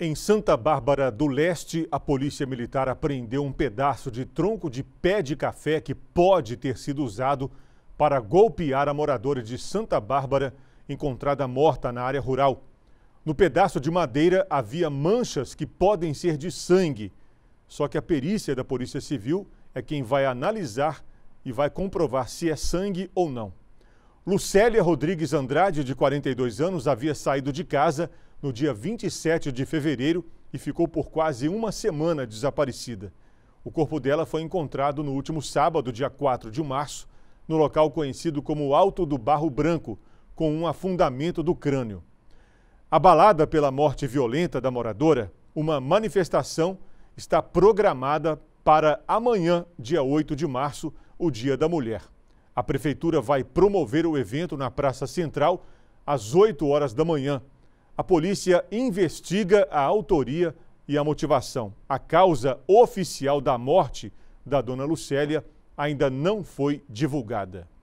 Em Santa Bárbara do Leste, a Polícia Militar apreendeu um pedaço de tronco de pé de café que pode ter sido usado para golpear a moradora de Santa Bárbara, encontrada morta na área rural. No pedaço de madeira havia manchas que podem ser de sangue. Só que a perícia da Polícia Civil é quem vai analisar e vai comprovar se é sangue ou não. Lucélia Rodrigues Andrade, de 42 anos, havia saído de casa no dia 27 de fevereiro e ficou por quase uma semana desaparecida. O corpo dela foi encontrado no último sábado, dia 4 de março, no local conhecido como Alto do Barro Branco, com um afundamento do crânio. Abalada pela morte violenta da moradora, uma manifestação está programada para amanhã, dia 8 de março, o Dia da Mulher. A prefeitura vai promover o evento na Praça Central às 8 horas da manhã, a polícia investiga a autoria e a motivação. A causa oficial da morte da dona Lucélia ainda não foi divulgada.